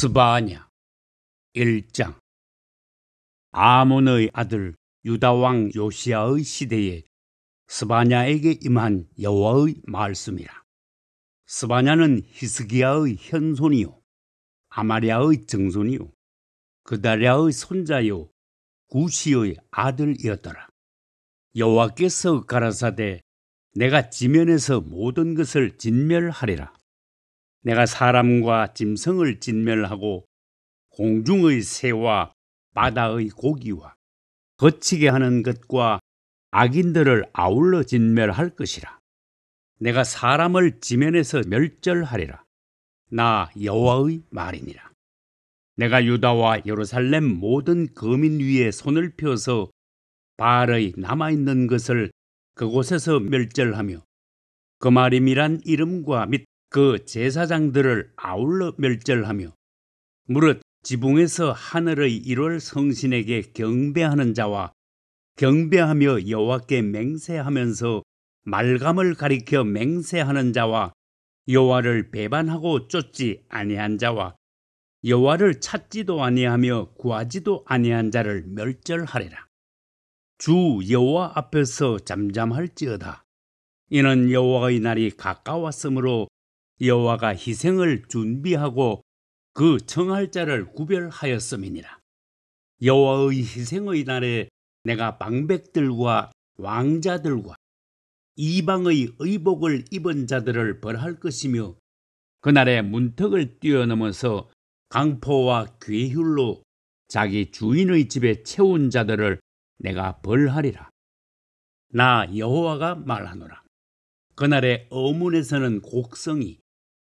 스바냐 1장 아몬의 아들 유다왕 요시아의 시대에 스바냐에게 임한 여호와의 말씀이라. 스바냐는 히스기야의 현손이요 아마리아의 정손이요 그다리아의 손자요 구시의 아들이었더라. 여호와께서 가라사대 내가 지면에서 모든 것을 진멸하리라. 내가 사람과 짐승을 진멸하고 공중의 새와 바다의 고기와 거치게 하는 것과 악인들을 아울러 진멸할 것이라. 내가 사람을 지면에서 멸절하리라. 나 여호와의 말이니라. 내가 유다와 예루살렘 모든 거민 위에 손을 펴서 발의 남아있는 것을 그곳에서 멸절하며 그마림이란 이름과 및그 제사장들을 아울러 멸절하며 무릇 지붕에서 하늘의 일월 성신에게 경배하는 자와 경배하며 여호와께 맹세하면서 말감을 가리켜 맹세하는 자와 여호와를 배반하고 쫓지 아니한 자와 여호와를 찾지도 아니하며 구하지도 아니한 자를 멸절하리라. 주 여호와 앞에서 잠잠할지어다. 이는 여호와의 날이 가까웠으므로 여호와가 희생을 준비하고 그 청할 자를 구별하였음이니라. 여호와의 희생의 날에 내가 방백들과 왕자들과 이방의 의복을 입은 자들을 벌할 것이며 그날에 문턱을 뛰어넘어서 강포와 괴휼로 자기 주인의 집에 채운 자들을 내가 벌하리라. 나 여호와가 말하노라. 그날의 어문에서는 곡성이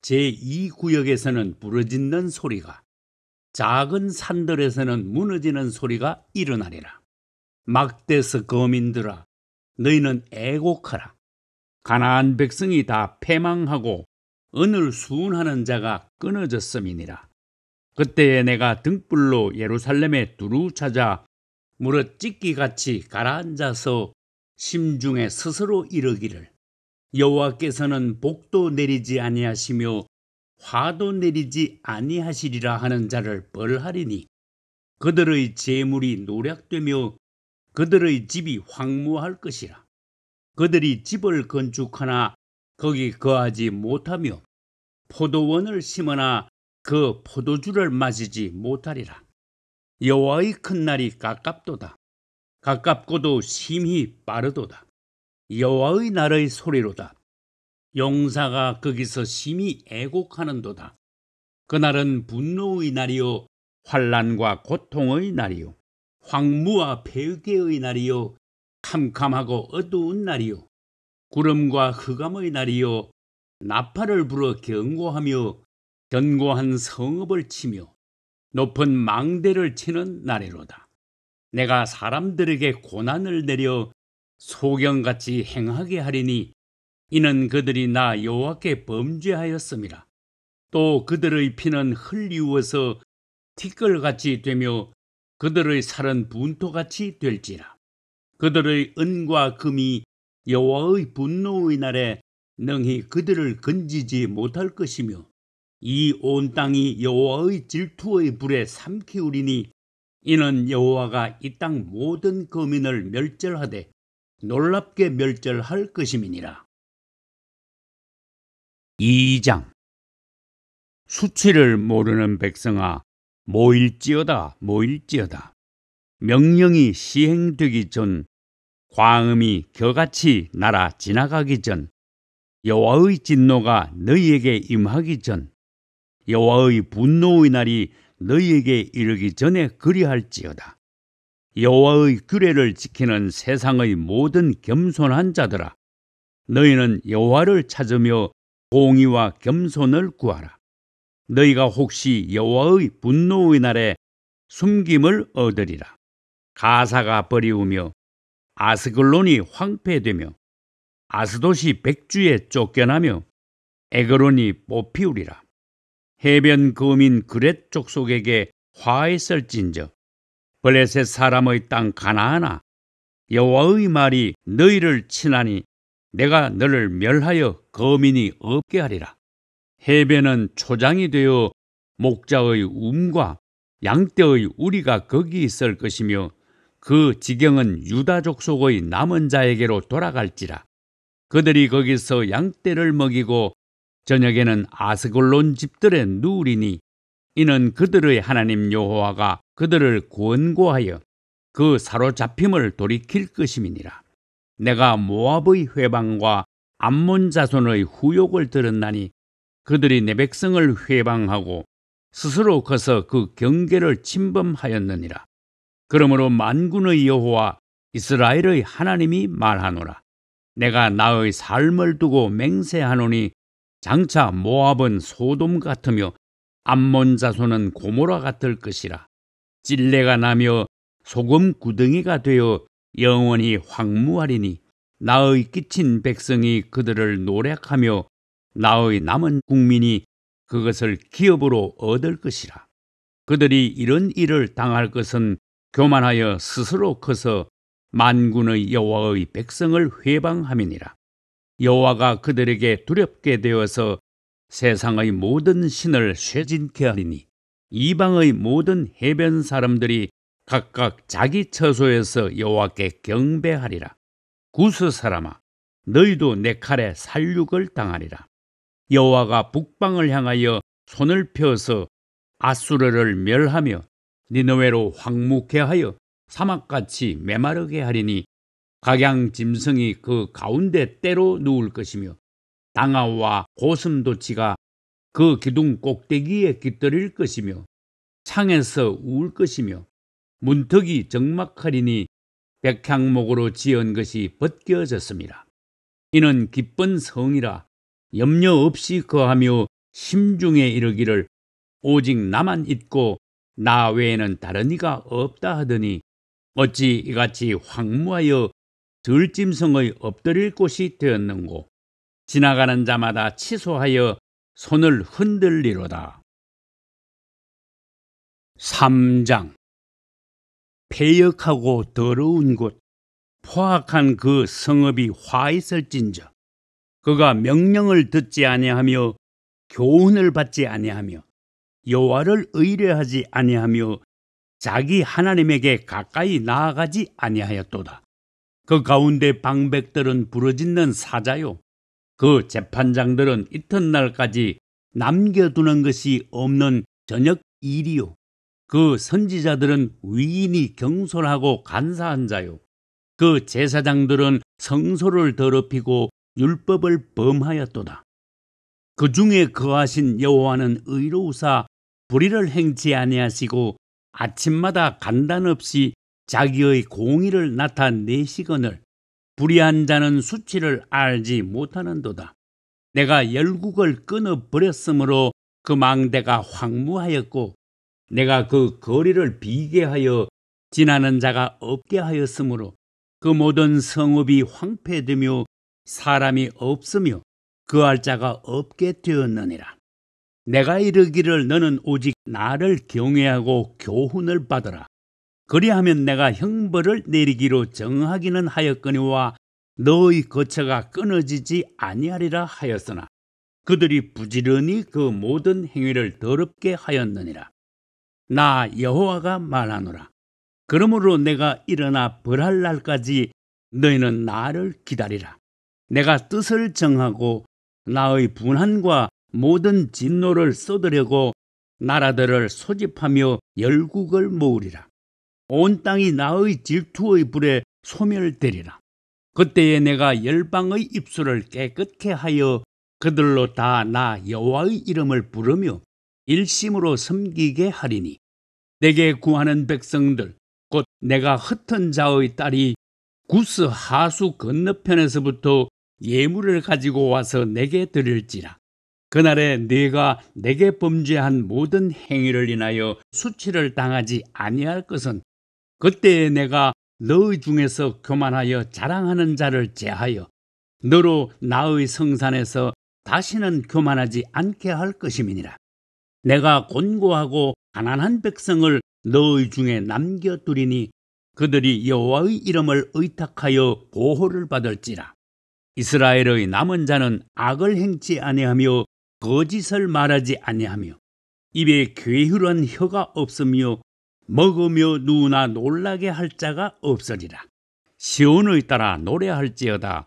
제2구역에서는 부러짓는 소리가 작은 산들에서는 무너지는 소리가 일어나리라. 막대스 거민들아 너희는 애곡하라. 가나안 백성이 다 패망하고 은을 수운하는 자가 끊어졌음이니라. 그때에 내가 등불로 예루살렘에 두루 찾아 무릇 찢기같이 가라앉아서 심중에 스스로 이르기를 여호와께서는 복도 내리지 아니하시며 화도 내리지 아니하시리라 하는 자를 벌하리니 그들의 재물이 노략되며 그들의 집이 황무할 것이라 그들이 집을 건축하나 거기 거하지 못하며 포도원을 심으나 그 포도주를 마시지 못하리라 여호와의 큰 날이 가깝도다 가깝고도 심히 빠르도다 여호와의 나라의 소리로다. 용사가 거기서 심히 애곡하는도다. 그날은 분노의 날이요 환란과 고통의 날이요 황무와 폐괴의 날이요 캄캄하고 어두운 날이요 구름과 흑암의 날이요 나팔을 불어 경고하며 견고한 성읍을 치며 높은 망대를 치는 날이로다. 내가 사람들에게 고난을 내려 소경같이 행하게 하리니 이는 그들이 나 여호와께 범죄하였음이라 또 그들의 피는 흘리우어서 티끌같이 되며 그들의 살은 분토같이 될지라 그들의 은과 금이 여호와의 분노의 날에 능히 그들을 건지지 못할 것이며 이 온 땅이 여호와의 질투의 불에 삼키우리니 이는 여호와가 이 땅 모든 거민을 멸절하되 놀랍게 멸절할 것임이니라. 2장 수치를 모르는 백성아 모일지어다 모일지어다 명령이 시행되기 전 광음이 겨같이 날아 지나가기 전 여호와의 진노가 너희에게 임하기 전 여호와의 분노의 날이 너희에게 이르기 전에 그리할지어다 여호와의 규례를 지키는 세상의 모든 겸손한 자들아 너희는 여호와를 찾으며 공의와 겸손을 구하라 너희가 혹시 여호와의 분노의 날에 숨김을 얻으리라 가사가 버리우며 아스글론이 황폐되며 아스도시 백주에 쫓겨나며 에그론이 뽑히우리라 해변 거민 그렛 족속에게 화했을진저 블레셋 사람의 땅 가나하나 여호와의 말이 너희를 친하니 내가 너를 멸하여 거민이 없게 하리라. 해변은 초장이 되어 목자의 움과 양떼의 우리가 거기 있을 것이며 그 지경은 유다족 속의 남은 자에게로 돌아갈지라. 그들이 거기서 양떼를 먹이고 저녁에는 아스골론 집들의 누리니 이는 그들의 하나님 여호와가 그들을 권고하여 그 사로잡힘을 돌이킬 것임이니라. 내가 모압의 회방과 암몬 자손의 후욕을 들었나니 그들이 내 백성을 회방하고 스스로 커서 그 경계를 침범하였느니라. 그러므로 만군의 여호와 이스라엘의 하나님이 말하노라. 내가 나의 삶을 두고 맹세하노니 장차 모압은 소돔 같으며 암몬 자손은 고모라 같을 것이라 찔레가 나며 소금 구덩이가 되어 영원히 황무하리니 나의 끼친 백성이 그들을 노력하며 나의 남은 국민이 그것을 기업으로 얻을 것이라 그들이 이런 일을 당할 것은 교만하여 스스로 커서 만군의 여호와의 백성을 회방함이니라 여호와가 그들에게 두렵게 되어서 세상의 모든 신을 쇠진케 하리니 이방의 모든 해변 사람들이 각각 자기 처소에서 여호와께 경배하리라. 구스 사람아, 너희도 내 칼에 살육을 당하리라. 여호와가 북방을 향하여 손을 펴서 아수르를 멸하며 니느웨로 황무케 하여 사막같이 메마르게 하리니 각양 짐승이 그 가운데 때로 누울 것이며 당아와 고슴도치가 그 기둥 꼭대기에 깃들일 것이며 창에서 울 것이며 문턱이 적막하리니 백향목으로 지은 것이 벗겨졌습니다. 이는 기쁜 성이라 염려 없이 거하며 심중에 이르기를 오직 나만 있고 나 외에는 다른 이가 없다 하더니 어찌 이같이 황무하여 들짐승의 엎드릴 곳이 되었는고 지나가는 자마다 치소하여 손을 흔들리로다. 3장 폐역하고 더러운 곳 포악한 그 성읍이 화 있을진저 그가 명령을 듣지 아니하며 교훈을 받지 아니하며 여호와를 의뢰하지 아니하며 자기 하나님에게 가까이 나아가지 아니하였도다. 그 가운데 방백들은 부러짓는 사자요 그 재판장들은 이튿날까지 남겨두는 것이 없는 저녁 일이요. 그 선지자들은 위인이 경솔하고 간사한 자요. 그 제사장들은 성소를 더럽히고 율법을 범하였도다. 그 중에 거하신 여호와는 의로우사 불의를 행치 아니하시고 아침마다 간단 없이 자기의 공의를 나타내시거늘 불의한 자는 수치를 알지 못하는도다. 내가 열국을 끊어 버렸으므로 그 망대가 황무하였고 내가 그 거리를 비계하여 지나는 자가 없게 하였으므로 그 모든 성읍이 황폐되며 사람이 없으며 그할 자가 없게 되었느니라. 내가 이르기를 너는 오직 나를 경외하고 교훈을 받으라. 그리하면 내가 형벌을 내리기로 정하기는 하였거니와 너의 거처가 끊어지지 아니하리라 하였으나 그들이 부지런히 그 모든 행위를 더럽게 하였느니라. 나 여호와가 말하노라. 그러므로 내가 일어나 벌할 날까지 너희는 나를 기다리라. 내가 뜻을 정하고 나의 분한과 모든 진노를 쏟으려고 나라들을 소집하며 열국을 모으리라. 온 땅이 나의 질투의 불에 소멸되리라. 그때에 내가 열방의 입술을 깨끗케 하여 그들로 다 나 여호와의 이름을 부르며 일심으로 섬기게 하리니 내게 구하는 백성들 곧 내가 흩은 자의 딸이 구스 하수 건너편에서부터 예물을 가지고 와서 내게 드릴지라 그날에 네가 내게 범죄한 모든 행위를 인하여 수치를 당하지 아니할 것은 그때 내가 너희 중에서 교만하여 자랑하는 자를 제하여 너로 나의 성산에서 다시는 교만하지 않게 할 것임이니라. 내가 곤고하고 가난한 백성을 너희 중에 남겨두리니 그들이 여호와의 이름을 의탁하여 보호를 받을지라. 이스라엘의 남은 자는 악을 행치 아니하며 거짓을 말하지 아니하며 입에 괴휼한 혀가 없으며 먹으며 누나 놀라게 할 자가 없으리라. 시온의 따라 노래할지어다.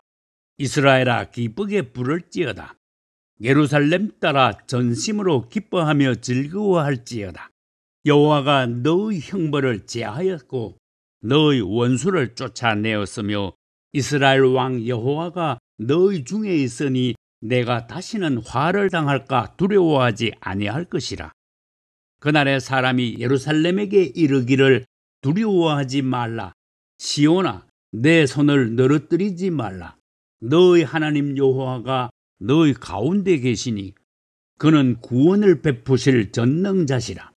이스라엘아 기쁘게 부를지어다. 예루살렘 따라 전심으로 기뻐하며 즐거워할지어다. 여호와가 너의 형벌을 제하였고 너의 원수를 쫓아내었으며 이스라엘 왕 여호와가 너의 중에 있으니 내가 다시는 화를 당할까 두려워하지 아니할 것이라. 그날에 사람이 예루살렘에게 이르기를 두려워하지 말라. 시온아, 내 손을 늘어뜨리지 말라. 너의 하나님 여호와가 너의 가운데 계시니 그는 구원을 베푸실 전능자시라.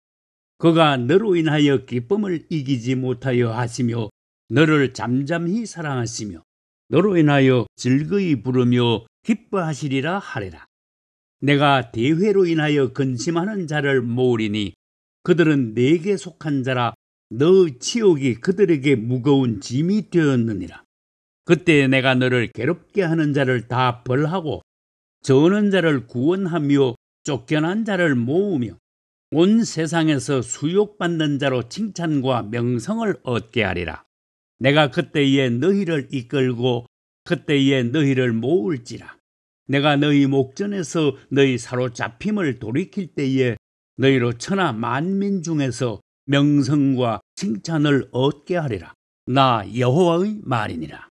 그가 너로 인하여 기쁨을 이기지 못하여 하시며 너를 잠잠히 사랑하시며 너로 인하여 즐거이 부르며 기뻐하시리라 하리라. 내가 대회로 인하여 근심하는 자를 모으리니 그들은 내게 속한 자라 너의 치욕이 그들에게 무거운 짐이 되었느니라. 그때 내가 너를 괴롭게 하는 자를 다 벌하고 저는 자를 구원하며 쫓겨난 자를 모으며 온 세상에서 수욕받는 자로 칭찬과 명성을 얻게 하리라. 내가 그때에 너희를 이끌고 그때에 너희를 모을지라. 내가 너희 목전에서 너희 사로잡힘을 돌이킬 때에 너희로 천하 만민 중에서 명성과 칭찬을 얻게 하리라. 나 여호와의 말이니라.